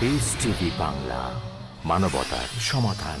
TV Bangla মানবতার সমাধান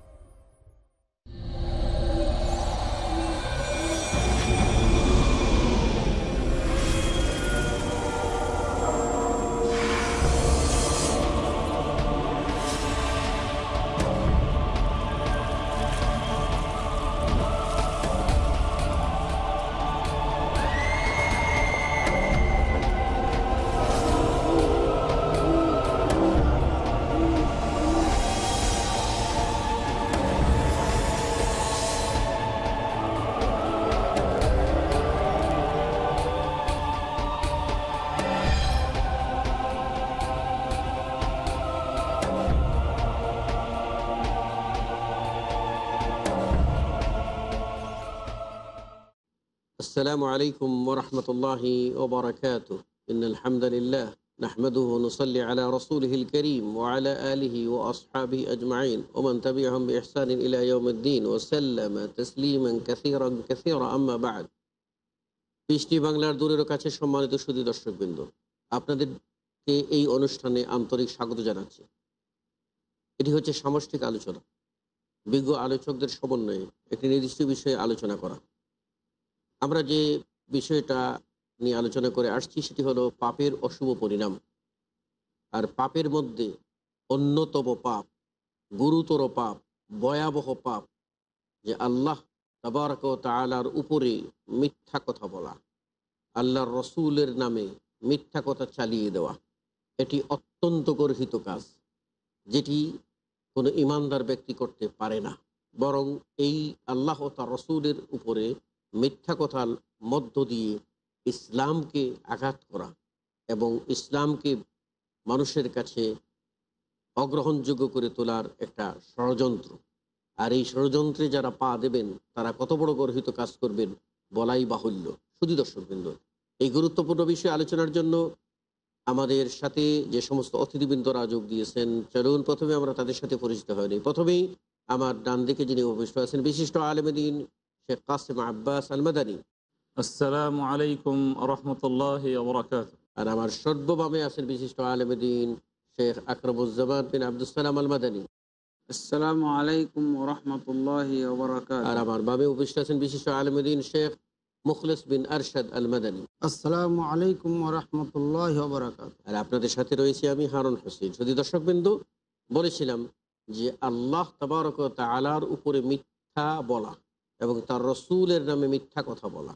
السلام عليكم ورحمة الله وبركاته إن الحمد لله نحمده ونصلي على رسوله الكريم وعلى آله وأصحابه أجمعين ومن تبعهم بإحسان إلى يوم الدين وسلم تسليما كثيرا كثيرا أما بعد পিষ্টি বাংলার দূরের কাছে সম্মানিত সুদী দর্শকবৃন্দ আপনাদেরকে এই অনুষ্ঠানে আন্তরিক স্বাগত জানাচ্ছি এটি হচ্ছে সামষ্টিক আলোচনা বিজ্ঞ আলোচকদের সমন্বয়ে একটি নির্দিষ্ট বিষয়ে আলোচনা করা আমরা যে বিষয়টা নিয়ে আলোচনা করে আসছি সেটি হলো পাপের অশুভ পরিণাম আর পাপের মধ্যে অন্যতম পাপ গুরুতর পাপ ভয়াবহ পাপ যে আল্লাহ তাবারক তালার উপরে মিথ্যা কথা বলা আল্লাহর রসুলের নামে মিথ্যা কথা চালিয়ে দেওয়া এটি অত্যন্ত গর্হিত কাজ যেটি কোনো ইমানদার ব্যক্তি করতে পারে না বরং এই আল্লাহ তার রসুলের উপরে মিথ্যা কথার মধ্য দিয়ে ইসলামকে আঘাত করা এবং ইসলামকে মানুষের কাছে অগ্রহণযোগ্য করে তোলার একটা ষড়যন্ত্র আর এই ষড়যন্ত্রে যারা পা দেবেন তারা কত বড় গর্হিত কাজ করবেন বলাই বাহুল্য শুধু দর্শকবৃন্দ এই গুরুত্বপূর্ণ বিষয়ে আলোচনার জন্য আমাদের সাথে যে সমস্ত অতিথিবৃন্দরা যোগ দিয়েছেন চলুন প্রথমে আমরা তাদের সাথে পরিচিত হয়নি প্রথমেই আমার ডান দিকে যিনি অভিষ্ট আছেন বিশিষ্ট আলমদিন শেখ কাসিম আব্বাস আলমাদানি আসসালামু আলাইকুম রহমতুল্লাহ আর আমার সর্ববামে আছেন বিশিষ্ট আলমদিন শেখ আকরবুজ্জামান বিন আবদুসালাম আলমাদানি আসসালামু আলাইকুম রহমতুল্লাহ আর আল মাদানী আর আপনাদের সাথে রয়েছি আমি হারুন হোসেন যদি দর্শক বিন্দু বলেছিলাম যে আল্লাহ তবরক তালার উপরে মিথ্যা বলা এবং তার রসুলের নামে মিথ্যা কথা বলা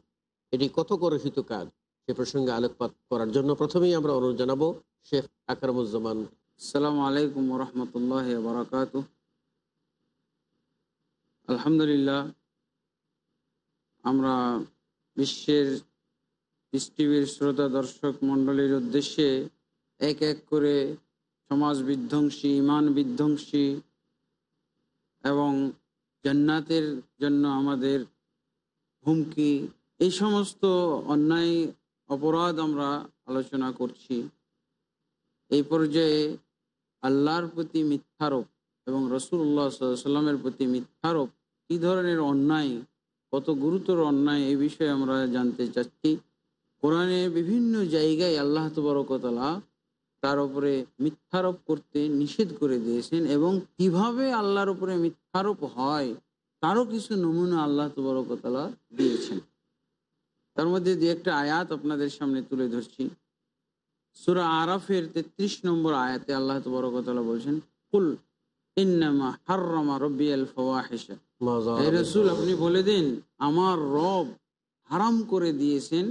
এটি কত করুষিত কাজ সে প্রসঙ্গে আলোকপাত করার জন্য প্রথমেই আমরা অনুরোধ জানাবো শেখ আকরমুজ্জামান সালাম আলাইকুম রহমতুল্লাহ বারাকাত আলহামদুলিল্লাহ আমরা বিশ্বের টিভির শ্রোতা দর্শক মণ্ডলীর উদ্দেশ্যে এক এক করে সমাজ বিধ্বংসী ইমান বিধ্বংসী এবং জান্নাতের জন্য আমাদের হুমকি এই সমস্ত অন্যায় অপরাধ আমরা আলোচনা করছি এই পর্যায়ে আল্লাহর প্রতি মিথ্যারোপ এবং রসুল্লাহ সাল্লামের প্রতি মিথ্যারোপ কী ধরনের অন্যায় কত গুরুতর অন্যায় এই বিষয়ে আমরা জানতে চাচ্ছি কোরআনে বিভিন্ন জায়গায় আল্লাহ তবরকতলা তার উপরে মিথ্যারোপ করতে নিষেধ করে দিয়েছেন এবং কিভাবে আল্লাহর উপরে মিথ্যারোপ হয় তারও কিছু নমুনা আল্লাহ তবরকতলা দিয়েছেন তার মধ্যে দু একটা আয়াত আপনাদের সামনে তুলে ধরছি সুরা আরাফের তেত্রিশ নম্বর আয়াতে আল্লাহ তবরকতলা বলছেন কুল আপনি বলে দিন আমার রব হারাম করে দিয়েছেন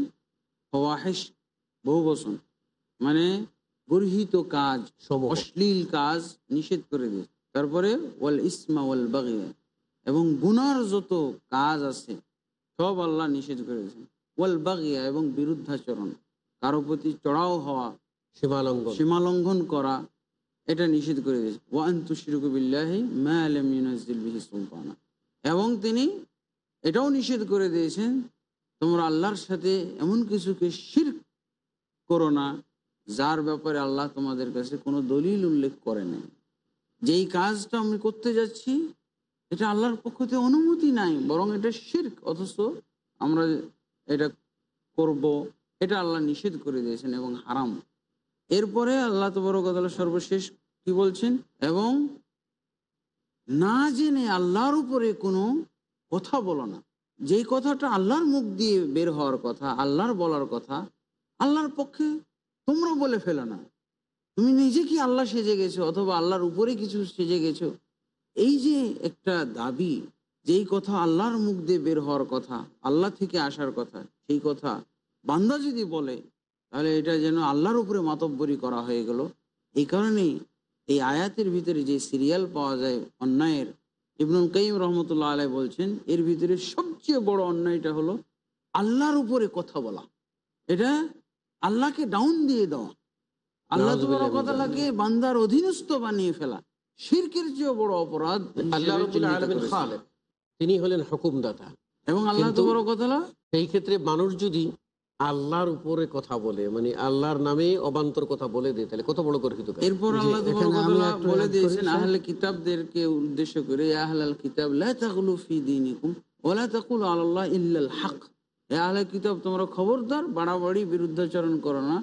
বহু বসন মানে গর্হিত কাজ সব অশ্লীল কাজ নিষেধ করে দিয়েছে তারপরে ওয়াল ইসমা ওয়াল বাগে এবং গুনার যত কাজ আছে সব আল্লাহ নিষেধ করেছেন ওয়াল বাগিয়া এবং বিরুদ্ধাচরণ কারো প্রতি চড়াও হওয়া সীমালঙ্ঘন সীমালঙ্ঘন করা এটা নিষেধ করে দিয়েছে ওয়ান তুশিরকুবিল্লাহি মায়ালিহি সুলতানা এবং তিনি এটাও নিষেধ করে দিয়েছেন তোমরা আল্লাহর সাথে এমন কিছুকে শির করো না যার ব্যাপারে আল্লাহ তোমাদের কাছে কোনো দলিল উল্লেখ করে নাই যেই কাজটা আমি করতে যাচ্ছি এটা আল্লাহর পক্ষ থেকে অনুমতি নাই বরং এটা শির্ক অথচ আমরা এটা করব এটা আল্লাহ নিষেধ করে দিয়েছেন এবং হারাম এরপরে আল্লাহ তবরকতলা সর্বশেষ কি বলছেন এবং না জেনে আল্লাহর উপরে কোনো কথা বলো না যেই কথাটা আল্লাহর মুখ দিয়ে বের হওয়ার কথা আল্লাহর বলার কথা আল্লাহর পক্ষে তোমরা বলে ফেলো না তুমি নিজে কি আল্লাহ সেজে গেছো অথবা আল্লাহর উপরে কিছু সেজে গেছো এই যে একটা দাবি যেই কথা আল্লাহর মুখ দিয়ে বের হওয়ার কথা আল্লাহ থেকে আসার কথা সেই কথা বান্দা যদি বলে তাহলে এটা যেন আল্লাহর উপরে মাতব্বরি করা হয়ে গেল এই কারণেই এই আয়াতের ভিতরে যে সিরিয়াল পাওয়া যায় অন্যায়ের ইবনুল কাইম রহমতুল্লাহ আলাই বলছেন এর ভিতরে সবচেয়ে বড় অন্যায়টা হলো আল্লাহর উপরে কথা বলা এটা আল্লাহকে ডাউন দিয়ে দেওয়া আল্লাহ তালাকে বান্দার অধীনস্থ বানিয়ে ফেলা শিরকের চেয়েও বড় অপরাধ তিনি হলেন হুকুমদাতা এবং আল্লাহ তবরকতলা সেই ক্ষেত্রে মানুষ যদি আল্লাহর উপরে কথা বলে মানে আল্লাহর নামে অবান্তর কথা বলে দেয় তাহলে কত বড় করে এরপর আল্লাহ বলে দিয়েছেন আহলে কিতাবদেরকে উদ্দেশ্য করে আহলাল কিতাব এ আহলে কিতাব তোমরা খবরদার বাড়াবাড়ি বিরুদ্ধাচরণ করো না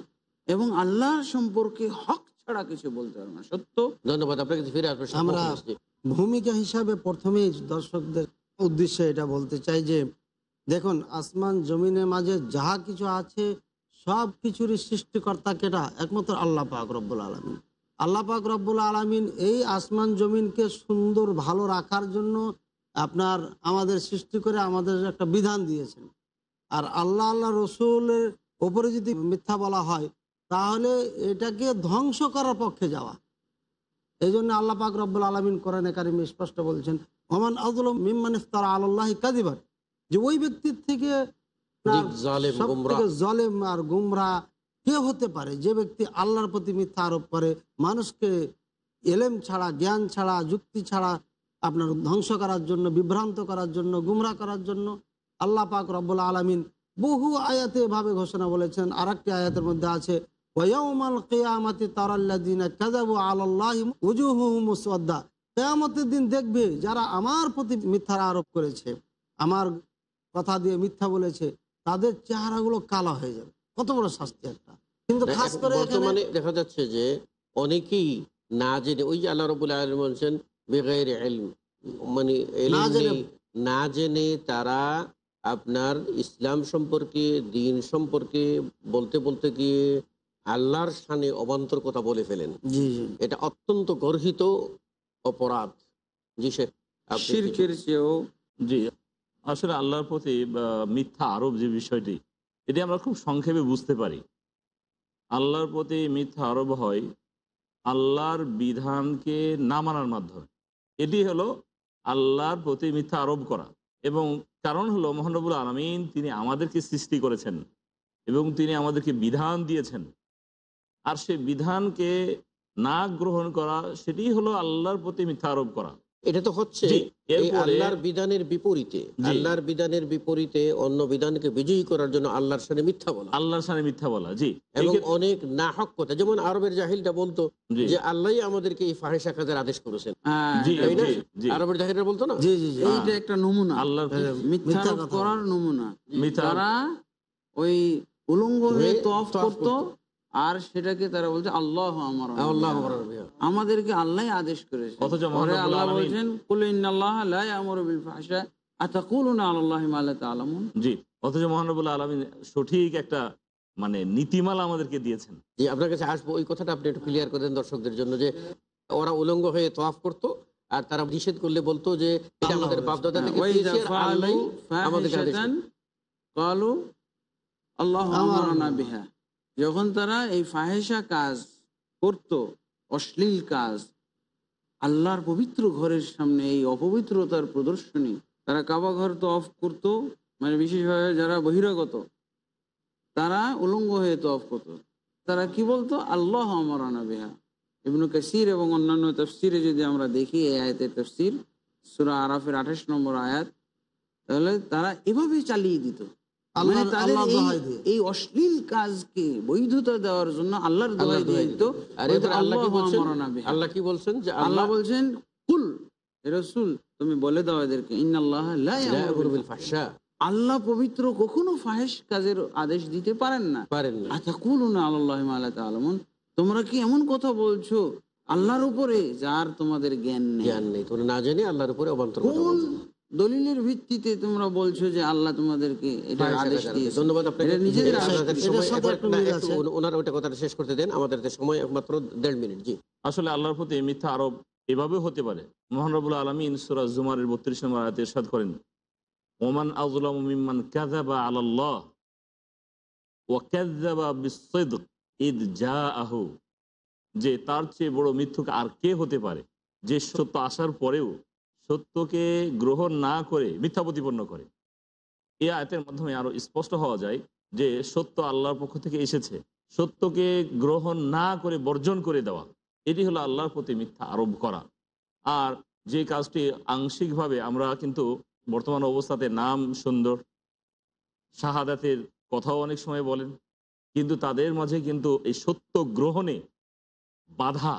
এবং আল্লাহ সম্পর্কে হক ছাড়া কিছু বলতে পারবে না সত্য ধন্যবাদ আপনাকে ফিরে আসবো আমরা ভূমিকা হিসাবে প্রথমেই দর্শকদের উদ্দেশ্যে এটা বলতে চাই যে দেখুন আসমান জমিনের মাঝে যাহা কিছু আছে সব কিছুরই সৃষ্টিকর্তা কেটা একমাত্র আল্লাহ পাক রব্বুল আলমিন আল্লাহ পাক রব্বুল আলমিন এই আসমান জমিনকে সুন্দর ভালো রাখার জন্য আপনার আমাদের সৃষ্টি করে আমাদের একটা বিধান দিয়েছেন আর আল্লাহ আল্লাহ রসুলের ওপরে যদি মিথ্যা বলা হয় তাহলে এটাকে ধ্বংস করার পক্ষে যাওয়া এই জন্য আল্লাহ পাক রব্বুল আলমিন করেন একাডেমি স্পষ্ট বলছেন ওমান আজল মিমান ইফতার আল্লাহ কাদিবার যে ওই ব্যক্তির থেকে জলেম আর গুমরা কে হতে পারে যে ব্যক্তি আল্লাহর প্রতি মিথ্যা আরোপ করে মানুষকে এলেম ছাড়া জ্ঞান ছাড়া যুক্তি ছাড়া আপনার ধ্বংস করার জন্য বিভ্রান্ত করার জন্য গুমরা করার জন্য আল্লাহ পাক রব্বুল আলমিন বহু আয়াতে এভাবে ঘোষণা বলেছেন আর একটি আয়াতের মধ্যে আছে দিন দেখবে যারা আমার প্রতি মিথ্যার আরোপ করেছে আমার কথা দিয়ে মিথ্যা বলেছে তাদের চেহারাগুলো কালো হয়ে যাবে কত বড় শাস্তি একটা কিন্তু খাস করে মানে দেখা যাচ্ছে যে অনেকেই না জেনে ওই যে আল্লাহ রবুল্লা বলছেন মানে না জেনে তারা আপনার ইসলাম সম্পর্কে দিন সম্পর্কে বলতে বলতে গিয়ে আল্লাহর সানে অবান্তর কথা বলে ফেলেন এটা অত্যন্ত গর্হিত অপরাধ জি শিরকের চেয়েও জি আসলে আল্লাহর প্রতি মিথ্যা আরোপ যে বিষয়টি এটি আমরা খুব সংক্ষেপে বুঝতে পারি আল্লাহর প্রতি মিথ্যা আরোপ হয় আল্লাহর বিধানকে না মানার মাধ্যমে এটি হলো আল্লাহর প্রতি মিথ্যা আরোপ করা এবং কারণ হলো মহানবুল আলমিন তিনি আমাদেরকে সৃষ্টি করেছেন এবং তিনি আমাদেরকে বিধান দিয়েছেন আর সে বিধানকে না গ্রহণ করা সেটি হলো আল্লাহর প্রতি মিথ্যা আরোপ করা এটা তো হচ্ছে আল্লাহর বিধানের বিপরীতে আল্লাহর বিধানের বিপরীতে অন্য বিধানকে বিজয়ী করার জন্য আল্লাহর সামনে মিথ্যা বলা আল্লাহর সামনে মিথ্যা বলা জি এবং অনেক না হক কথা যেমন আরবের জাহিলটা বলতো যে আল্লাহ আমাদেরকে এই ফাহে কাজের আদেশ করেছেন হ্যাঁ, আরবের জাহিলটা বলতো না হ্যাঁ। এইটা একটা নমুনা আল্লাহ মিথ্যা করার নমুনা তারা ওই উলঙ্গ করতো আর সেটাকে তারা বলছে আল্লাহ আমার আল্লাহ আমাদেরকে আল্লাহ আদেশ করেছে আল্লাহ বলছেন মানে, নীতিমালা কাছে আসবো ওই কথাটা আপনি একটু ক্লিয়ার করেন দর্শকদের জন্য যে ওরা উলঙ্গ হয়ে তোয়াফ করতো আর তারা নিষেধ করলে বলতো যে আমাদের আল্লাহ যখন তারা এই ফাহেসা কাজ করত অশ্লীল কাজ আল্লাহর পবিত্র ঘরের সামনে এই অপবিত্রতার প্রদর্শনী তারা কাবা ঘর তো অফ করত মানে বিশেষভাবে যারা বহিরাগত তারা উলঙ্গ হয়ে তো অফ করত তারা কি বলতো আল্লাহ আমরানা বেহা ইবনু কাসির এবং অন্যান্য তফসিরে যদি আমরা দেখি এই আয়াতের তফসির সুরা আরাফের আঠাশ নম্বর আয়াত তাহলে তারা এভাবে চালিয়ে দিত আল্লাহ পবিত্র কখনো ফাহেস কাজের আদেশ দিতে পারেন না পারেন না আচ্ছা কুলুন আল্লাহ আলমন তোমরা কি এমন কথা বলছো আল্লাহর উপরে যার তোমাদের জ্ঞান নেই জ্ঞান নেই তোমরা না জানি আল্লাহর উপরে অবান্তর দলিলের ভিত্তিতে তোমরা বলছো যে আল্লাহ তোমাদেরকে হ্যাঁ, শেষ করতে দেন আমাদের সময় একমাত্র দেড় মিনিট জি আসলে আল্লাহর প্রতি মিথ্যা এভাবে হতে পারে মোহানবুল জুমারের বত্রিশ নম্বর আয়াতে ইরশাদ করেন ওমান আজলাম মিম্মান কাযাবা আলাল্লাহ ওয়া কাযাবা বিসসিদক ইদ জাআহু যে তার চেয়ে বড় মিথ্যুক আর কে হতে পারে যে সত্য আসার পরেও সত্যকে গ্রহণ না করে মিথ্যা প্রতিপন্ন করে এই আয়তের মাধ্যমে আরও স্পষ্ট হওয়া যায় যে সত্য আল্লাহর পক্ষ থেকে এসেছে সত্যকে গ্রহণ না করে বর্জন করে দেওয়া এটি হলো আল্লাহর প্রতি মিথ্যা আরোপ করা আর যে কাজটি আংশিকভাবে আমরা কিন্তু বর্তমান অবস্থাতে নাম সুন্দর শাহাদাতের কথাও অনেক সময় বলেন কিন্তু তাদের মাঝে কিন্তু এই সত্য গ্রহণে বাধা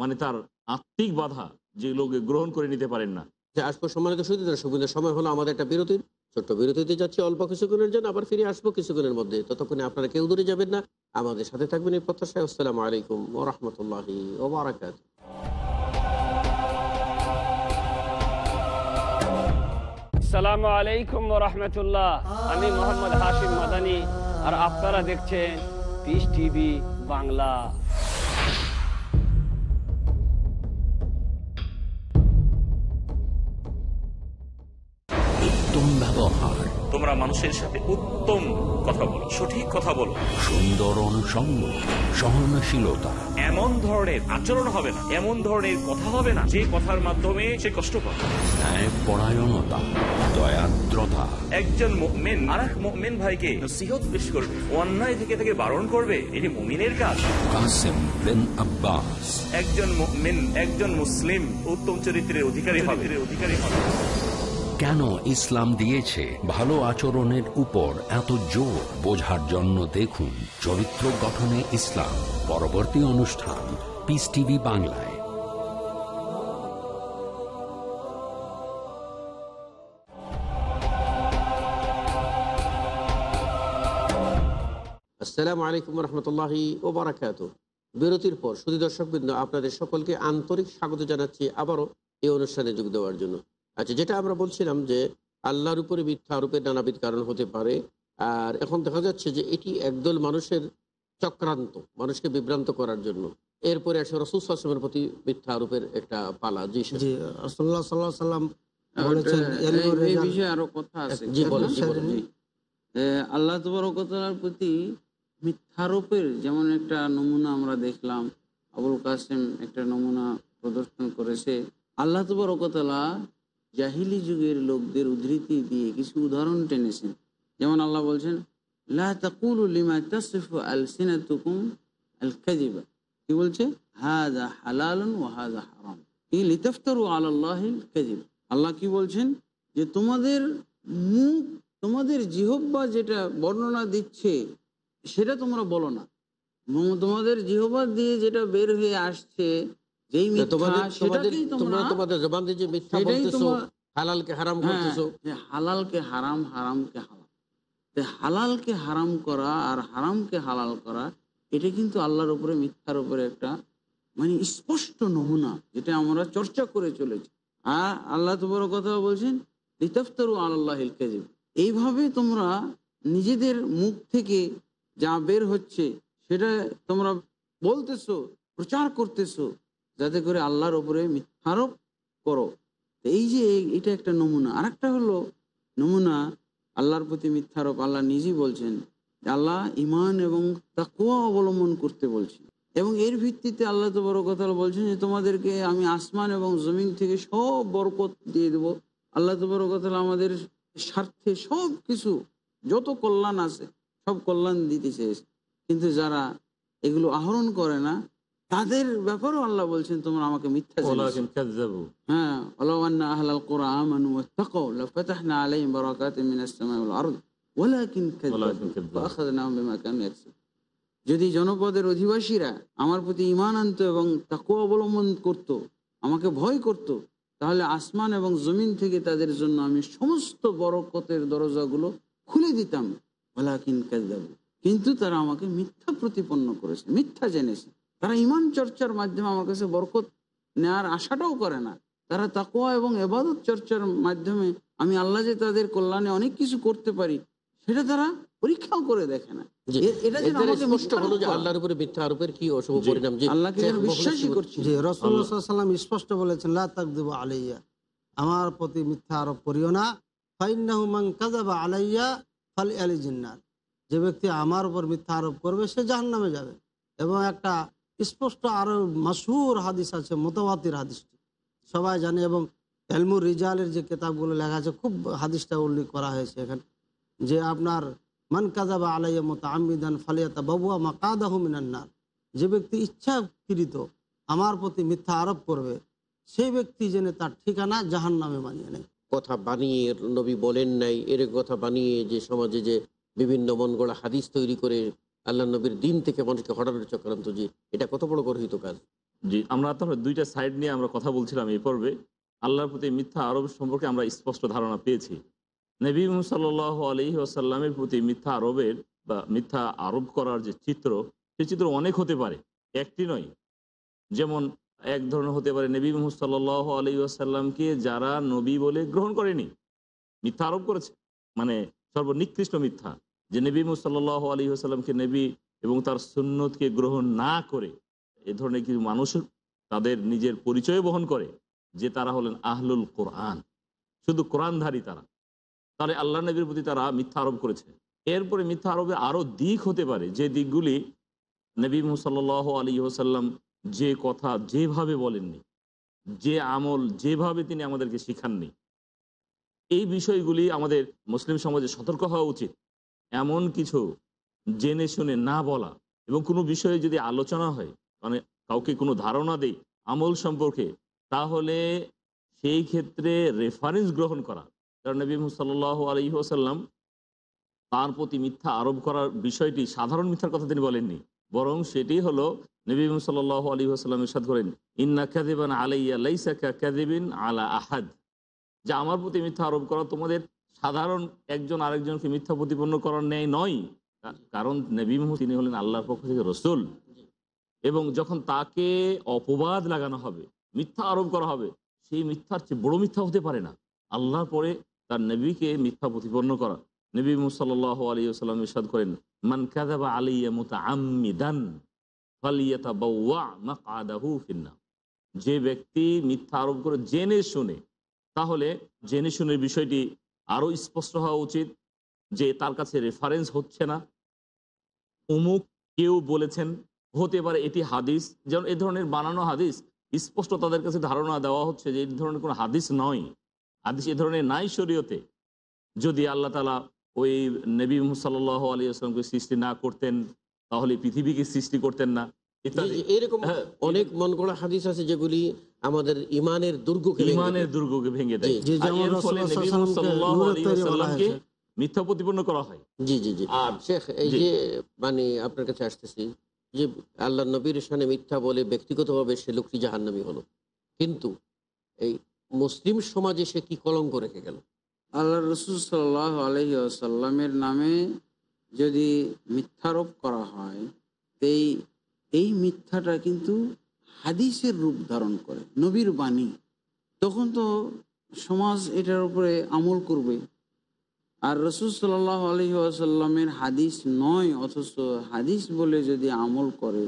মানে তার আত্মিক বাধা যেগুলোকে গ্রহণ করে নিতে পারেন না আসবো সম্মানিত শুধু সুবিধার সময় হলো আমাদের একটা বিরতির ছোট্ট বিরতিতে যাচ্ছি অল্প কিছুক্ষণের জন্য আবার ফিরে আসবো কিছুক্ষণের মধ্যে ততক্ষণে আপনারা কেউ দূরে যাবেন না আমাদের সাথে থাকবেন এই প্রত্যাশায় আসসালাম আলাইকুম ও রহমতুল্লাহ সালামু আলাইকুম রহমতুল্লাহ আমি মোহাম্মদ হাশিম মাদানি আর আপনারা দেখছেন পিস টিভি বাংলা উত্তম ব্যবহার তোমরা মানুষের সাথে উত্তম কথা বলো সঠিক কথা বলো সুন্দর অনুসঙ্গ সহনশীলতা এমন ধরনের আচরণ হবে না এমন ধরনের কথা হবে না যে কথার মাধ্যমে সে কষ্ট পাবে পরায়ণতা দয়াদ্রতা একজন মেন মেন ভাইকে সিহত পেশ করবে অন্যায় থেকে থেকে বারণ করবে এটি মুমিনের কাজ একজন একজন মুসলিম উত্তম চরিত্রের অধিকারী হবে অধিকারী হবে কেন ইসলাম দিয়েছে ভালো আচরণের উপর এত জোর বোঝার জন্য দেখুন চরিত্র গঠনে ইসলাম পরবর্তী অনুষ্ঠান পিস টিভি বাংলায় আসসালামু আলাইকুম ও ওবরাকাত বিরতির পর সুদী দর্শকবৃন্দ আপনাদের সকলকে আন্তরিক স্বাগত জানাচ্ছি আবারও এই অনুষ্ঠানে যোগ দেওয়ার জন্য আচ্ছা যেটা আমরা বলছিলাম যে আল্লাহর উপরে মিথ্যা আরোপের নানাবিধ কারণ হতে পারে আর এখন দেখা যাচ্ছে যে এটি একদল মানুষের চক্রান্ত মানুষকে বিভ্রান্ত করার জন্য এরপরে আসে আসলামের প্রতি মিথ্যা আরোপের একটা পালা জি সাল্লাম আচ্ছা, আরো কথা আছে হ্যাঁ, আল্লাহ তবরকতার প্রতি মিথ্যারোপের যেমন একটা নমুনা আমরা দেখলাম আবুল কাসেম একটা নমুনা প্রদর্শন করেছে আল্লাহ তবরকতলা জাহিলি যুগের লোকদের উদ্ধৃতি দিয়ে কিছু উদাহরণ টেনেছেন যেমন আল্লাহ বলছেন কি বলছে ও হাজা আল্লাহ কি বলছেন যে তোমাদের মুখ তোমাদের জিহব্বা যেটা বর্ণনা দিচ্ছে সেটা তোমরা বলো না তোমাদের জিহবা দিয়ে যেটা বের হয়ে আসছে হালালকে হারাম করা আর হারামকে হালাল করা এটা কিন্তু আল্লাহর উপরে মিথ্যার উপরে একটা মানে স্পষ্ট নমুনা যেটা আমরা চর্চা করে চলেছি আর আল্লাহ তো বড় কথা বলছেন লিতাফতারু আল্লাহ এইভাবে তোমরা নিজেদের মুখ থেকে যা বের হচ্ছে সেটা তোমরা বলতেছো প্রচার করতেছো যাতে করে আল্লাহর ওপরে মিথ্যারোপ করো এই যে এটা একটা নমুনা আর একটা হলো নমুনা আল্লাহর প্রতি মিথ্যারোপ আল্লাহ নিজেই বলছেন আল্লাহ ইমান এবং তাকুয়া অবলম্বন করতে বলছেন এবং এর ভিত্তিতে আল্লাহ তো বড় কথা বলছেন যে তোমাদেরকে আমি আসমান এবং জমিন থেকে সব বরকত দিয়ে দেবো আল্লাহ তো বড় কথা আমাদের স্বার্থে সব কিছু যত কল্যাণ আছে সব কল্যাণ দিতে চেয়েছে কিন্তু যারা এগুলো আহরণ করে না তাদের ব্যাপারও আল্লাহ বলছেন তোমরা আমাকে মিথ্যা হ্যাঁ যদি জনপদের অধিবাসীরা আমার প্রতি ইমান আনত এবং তাকু অবলম্বন করত আমাকে ভয় করত তাহলে আসমান এবং জমিন থেকে তাদের জন্য আমি সমস্ত বরকতের দরজাগুলো খুলে দিতাম ওলাকিন কাজ কিন্তু তারা আমাকে মিথ্যা প্রতিপন্ন করেছে মিথ্যা জেনেছে তারা ইমান চর্চার মাধ্যমে আমার কাছে বরকত নেওয়ার আশাটাও করে না তারা তাকোয়া এবং এবাদত চর্চার মাধ্যমে আমি আল্লাহ যে তাদের কল্যাণে অনেক কিছু করতে পারি সেটা তারা পরীক্ষাও করে দেখে না যে ব্যক্তি আমার উপর মিথ্যা আরোপ করবে সে জাহান নামে যাবে এবং একটা স্পষ্ট আরো মাসুর হাদিস আছে মোতাবাতির হাদিসটি সবাই জানে এবং এলমুর রিজালের যে কেতাবগুলো লেখা আছে খুব হাদিসটা উল্লেখ করা হয়েছে এখানে যে আপনার মান বা আলাইয়া মতো আমিদান ফালিয়াতা বাবুয়া মা কাদাহ মিনান্নার যে ব্যক্তি ইচ্ছাকৃত আমার প্রতি মিথ্যা আরোপ করবে সেই ব্যক্তি জেনে তার ঠিকানা জাহান নামে বানিয়ে নেয় কথা বানিয়ে নবী বলেন নাই এর কথা বানিয়ে যে সমাজে যে বিভিন্ন মন হাদিস তৈরি করে আল্লাহ নবীর দিন থেকে মানুষকে হঠাৎ চক্রান্ত যে এটা কত বড় গর্হিত কাজ জি আমরা তাহলে দুইটা সাইড নিয়ে আমরা কথা বলছিলাম এই পর্বে আল্লাহর প্রতি মিথ্যা আরোপ সম্পর্কে আমরা স্পষ্ট ধারণা পেয়েছি নবী সাল্লাহ আলহি আসাল্লামের প্রতি মিথ্যা আরবের বা মিথ্যা আরোপ করার যে চিত্র সে চিত্র অনেক হতে পারে একটি নয় যেমন এক ধরনের হতে পারে নবী মোহাম্মদ আলি আসাল্লামকে যারা নবী বলে গ্রহণ করেনি মিথ্যা আরোপ করেছে মানে সর্বনিকৃষ্ট মিথ্যা যে নবী মুসাল্লাহ আলী আসাল্লামকে নেবী এবং তার সুন্নতকে গ্রহণ না করে এ ধরনের কিছু মানুষ তাদের নিজের পরিচয় বহন করে যে তারা হলেন আহলুল কোরআন শুধু কোরআনধারী তারা তাহলে আল্লাহ নবীর প্রতি তারা মিথ্যা আরোপ করেছে এরপরে মিথ্যা আরোপের আরও দিক হতে পারে যে দিকগুলি নবী মুসাল্লাহ আলী হোসাল্লাম যে কথা যেভাবে বলেননি যে আমল যেভাবে তিনি আমাদেরকে শিখাননি এই বিষয়গুলি আমাদের মুসলিম সমাজে সতর্ক হওয়া উচিত এমন কিছু জেনে শুনে না বলা এবং কোনো বিষয়ে যদি আলোচনা হয় মানে কাউকে কোনো ধারণা দেই আমল সম্পর্কে তাহলে সেই ক্ষেত্রে রেফারেন্স গ্রহণ করা কারণ নবী মুসাল আলী ওসাল্লাম তার প্রতি মিথ্যা আরোপ করার বিষয়টি সাধারণ মিথ্যার কথা তিনি বলেননি বরং সেটি হলো নবী মুসাল আলী আসাল্লাম ইসাদ করেন ইন্না ক্যাদেবান আলাইয়া লাইসা ক্যাদেবিন আলা আহাদ যা আমার প্রতি মিথ্যা আরোপ করা তোমাদের সাধারণ একজন আরেকজনকে মিথ্যা প্রতিপন্ন করার ন্যায় নয় কারণ নবী মোহাম্মদ তিনি হলেন আল্লাহর পক্ষ থেকে রসুল এবং যখন তাকে অপবাদ লাগানো হবে মিথ্যা আরোপ করা হবে সেই মিথ্যার চেয়ে বড় মিথ্যা হতে পারে না আল্লাহর পরে তার নবীকে মিথ্যা প্রতিপন্ন করা নবী মুসাল্লাহ আলী আসসালাম ইসাদ করেন মান কাদাবা আলিয়া মোতা আমিদান ফালিয়াতা মা কাদাহু যে ব্যক্তি মিথ্যা আরোপ করে জেনে শুনে তাহলে জেনে শুনে বিষয়টি আরও স্পষ্ট হওয়া উচিত যে তার কাছে রেফারেন্স হচ্ছে না অমুক কেউ বলেছেন হতে পারে এটি হাদিস যেমন এ ধরনের বানানো হাদিস স্পষ্ট তাদের কাছে ধারণা দেওয়া হচ্ছে যে এই ধরনের কোনো হাদিস নয় হাদিস এ ধরনের নাই শরীয়তে যদি আল্লাহ তালা ওই নবী মুসাল্লাহ আলী আসলামকে সৃষ্টি না করতেন তাহলে পৃথিবীকে সৃষ্টি করতেন না এরকম হ্যাঁ, অনেক মন করা হাদিস আছে যেগুলি আমাদের ইমানের দুর্গকে ইমানের দুর্গকে ভেঙে দেয় মিথ্যা প্রতিপন্ন করা হয় জি জি জি এই যে মানে আপনার কাছে আসতেছি যে আল্লাহ নবীর সামনে মিথ্যা বলে ব্যক্তিগতভাবে সে লোকটি জাহান্নামি হলো কিন্তু এই মুসলিম সমাজে সে কি কলঙ্ক রেখে গেল আল্লাহ রসুল সাল্লাহ আলহি আসাল্লামের নামে যদি মিথ্যারোপ করা হয় এই এই মিথ্যাটা কিন্তু হাদিসের রূপ ধারণ করে নবীর বাণী তখন তো সমাজ এটার উপরে আমল করবে আর রসুল সাল্লাহ আলহি আসাল্লামের হাদিস নয় অথচ হাদিস বলে যদি আমল করে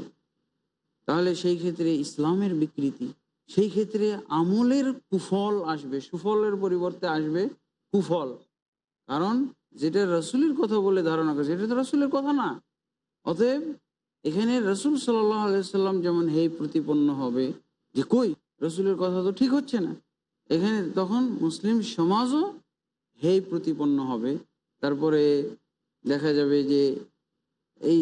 তাহলে সেই ক্ষেত্রে ইসলামের বিকৃতি সেই ক্ষেত্রে আমলের কুফল আসবে সুফলের পরিবর্তে আসবে কুফল কারণ যেটা রসুলের কথা বলে ধারণা করে এটা তো রসুলের কথা না অতএব এখানে রসুল সাল্লাম আলাইসাল্লাম যেমন হেই প্রতিপন্ন হবে যে কই রসুলের কথা তো ঠিক হচ্ছে না এখানে তখন মুসলিম সমাজও হেই প্রতিপন্ন হবে তারপরে দেখা যাবে যে এই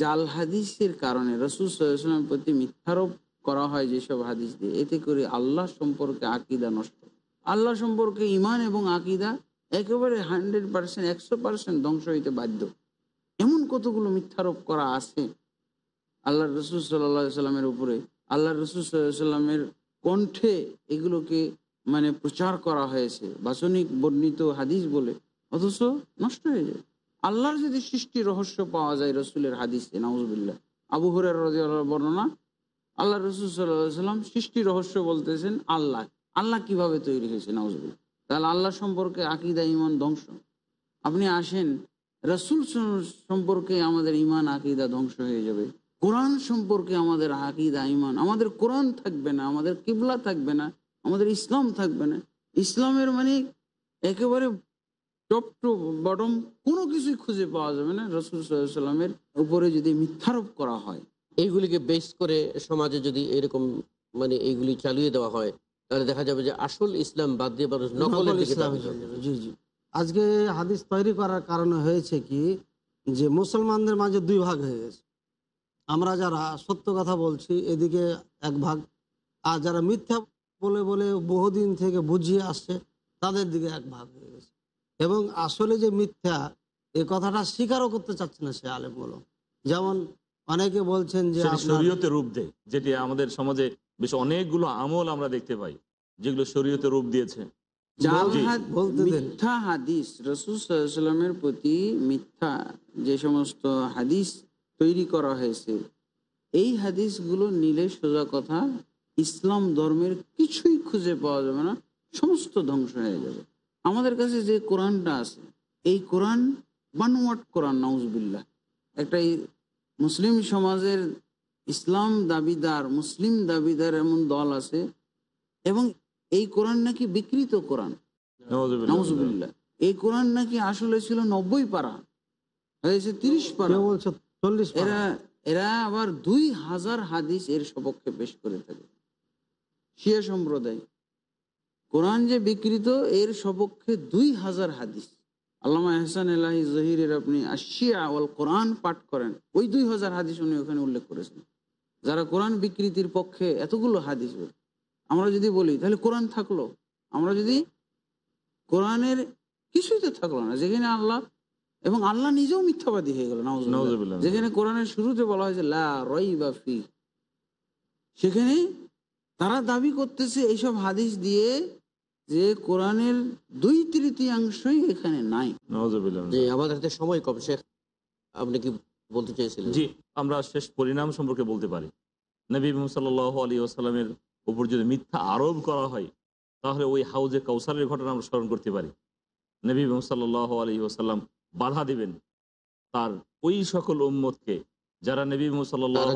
জাল হাদিসের কারণে রসুল সাল্লাহামের প্রতি মিথ্যারোপ করা হয় যেসব হাদিস দিয়ে এতে করে আল্লাহ সম্পর্কে আকিদা নষ্ট আল্লাহ সম্পর্কে ইমান এবং আকিদা একেবারে হান্ড্রেড পার্সেন্ট একশো পার্সেন্ট ধ্বংস হইতে বাধ্য কতগুলো মিথ্যারোপ করা আছে আল্লাহ রসুল সাল্লা সাল্লামের উপরে আল্লাহ রসুল সাল্লাহ সাল্লামের কণ্ঠে এগুলোকে মানে প্রচার করা হয়েছে বাসনিক বর্ণিত হাদিস বলে অথচ নষ্ট হয়ে যায় আল্লাহর যদি সৃষ্টি রহস্য পাওয়া যায় রসুলের হাদিসে নাউজবিল্লা আবু হরের বর্ণনা আল্লাহ রসুল সাল্লাহ সাল্লাম সৃষ্টি রহস্য বলতেছেন আল্লাহ আল্লাহ কিভাবে তৈরি হয়েছে নাউজবিল্লা তাহলে আল্লাহ সম্পর্কে আকিদা ইমান ধ্বংস আপনি আসেন রসুল সম্পর্কে আমাদের ইমান আকিদা ধ্বংস হয়ে যাবে কোরআন সম্পর্কে আমাদের আকিদা ইমান আমাদের কোরআন থাকবে না আমাদের কিবলা থাকবে না আমাদের ইসলাম থাকবে না ইসলামের মানে একেবারে টপ টু বটম কোনো কিছুই খুঁজে পাওয়া যাবে না রসুল সাল্লামের উপরে যদি মিথ্যারোপ করা হয় এইগুলিকে বেশ করে সমাজে যদি এরকম মানে এইগুলি চালিয়ে দেওয়া হয় তাহলে দেখা যাবে যে আসল ইসলাম বাদ দিয়ে মানুষ নকল ইসলাম জি জি আজকে হাদিস তৈরি করার কারণে হয়েছে কি যে মুসলমানদের মাঝে দুই ভাগ হয়ে গেছে আমরা যারা সত্য কথা বলছি এদিকে এক ভাগ আর যারা মিথ্যা বলে বলে বহুদিন থেকে বুঝিয়ে আসছে তাদের দিকে এক ভাগ হয়ে গেছে এবং আসলে যে মিথ্যা এ কথাটা স্বীকারও করতে চাচ্ছে না সে আলেম বলো যেমন অনেকে বলছেন যে শরীয়তে রূপ দেয় যেটি আমাদের সমাজে বেশ অনেকগুলো আমল আমরা দেখতে পাই যেগুলো শরীয়তে রূপ দিয়েছে মিথ্যা যে সমস্ত হাদিস তৈরি করা হয়েছে এই হাদিস গুলো নিলে সোজা কথা ইসলাম ধর্মের কিছুই খুঁজে পাওয়া যাবে না সমস্ত ধ্বংস হয়ে যাবে আমাদের কাছে যে কোরআনটা আছে এই কোরআন বানোয়াট কোরআন নাউজবিল্লা একটা মুসলিম সমাজের ইসলাম দাবিদার মুসলিম দাবিদার এমন দল আছে এবং এই কোরআন নাকি বিকৃত কোরআন এই কোরআন নাকি আসলে ছিল নব্বই পারা হয়েছে তিরিশ পারা এরা এরা আবার দুই হাজার হাদিস এর সপক্ষে পেশ করে থাকে শিয়া সম্প্রদায় কোরআন যে বিকৃত এর সপক্ষে দুই হাজার হাদিস আল্লামা এহসান এলাহি জহিরের আপনি আশিয়া ওয়াল কোরআন পাঠ করেন ওই দুই হাজার হাদিস উনি ওখানে উল্লেখ করেছেন যারা কোরআন বিকৃতির পক্ষে এতগুলো হাদিস বলে আমরা যদি বলি তাহলে কোরআন থাকলো আমরা যদি কোরআনের কিছুই তো থাকলো না যেখানে আল্লাহ এবং আল্লাহ নিজেও মিথ্যাবাদী হয়ে গেল যেখানে কোরআনের শুরুতে বলা হয়েছে লা সেখানে তারা দাবি করতেছে এইসব হাদিস দিয়ে যে কোরআনের দুই তৃতীয়াংশই এখানে নাই যে আমাদের হাতে সময় কম শেখ আপনি কি বলতে চাইছিলেন জি আমরা শেষ পরিণাম সম্পর্কে বলতে পারি নবী সাল আলী আসালামের উপর যদি মিথ্যা আরোপ করা হয় তাহলে ওই হাউজে কাউসারের ঘটনা আমরা স্মরণ করতে পারি নবী সাল্লাহ আলী ওসাল্লাম বাধা দিবেন তার ওই সকল উম্মতকে যারা নবী সাল্লাহ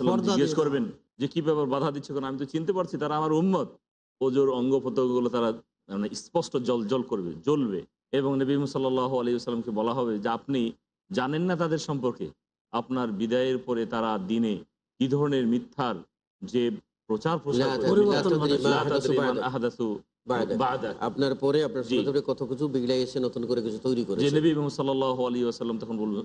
মানে যে কি ব্যাপার বাধা দিচ্ছে আমি তো চিনতে পারছি তারা আমার ওজোর তারা মানে স্পষ্ট জল জল করবে জ্বলবে এবং নবী সাল্লাহ আলী আসসালামকে বলা হবে যে আপনি জানেন না তাদের সম্পর্কে আপনার বিদায়ের পরে তারা দিনে কি ধরনের মিথ্যার যে প্রচার প্রচার আপনার পরে আপনার কত কিছু বিগড়ে গেছে নতুন করে কিছু তৈরি করে নবী এবং সাল্লাহ আলী আসাল্লাম তখন বলবেন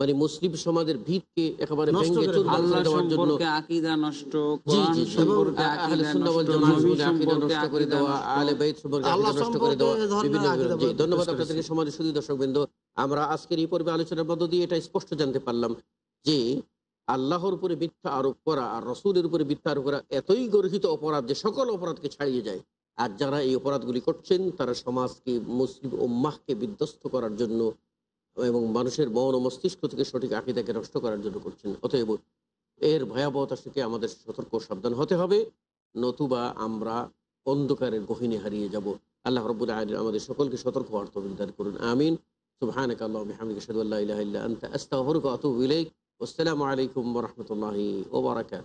মানে মুসলিম সমাজের ভিতকে একেবারে ভেঙে দেওয়ার জন্য আকীদা নষ্ট সম্পর্কে আকীদা নষ্ট করে দেওয়া আলে বাইত সম্পর্কে আকীদা নষ্ট করে দেওয়া বিভিন্ন ধন্যবাদ সমাজের সুধী দর্শকবৃন্দ আমরা আজকের এই পর্বে আলোচনার মধ্য দিয়ে এটা স্পষ্ট জানতে পারলাম যে আল্লাহর উপরে মিথ্যা আরোপ করা আর রসুলের উপরে মিথ্যা আরোপ করা এতই গর্হিত অপরাধ যে সকল অপরাধকে ছাড়িয়ে যায় আর যারা এই অপরাধগুলি করছেন তারা সমাজকে মুসলিম ও মাহকে বিধ্বস্ত করার জন্য এবং মানুষের মন ও মস্তিষ্ক থেকে সঠিক আকিদাকে নষ্ট করার জন্য করছেন অতএব এর ভয়াবহতা থেকে আমাদের সতর্ক সাবধান হতে হবে নতুবা আমরা অন্ধকারের গহিনে হারিয়ে যাব আল্লাহ রবুল আহ আমাদের সকলকে সতর্ক হওয়ার করুন আমিন সুবহানাক আসসালামু আলাইকুম রহমতুল্লাহ ওবরাকাত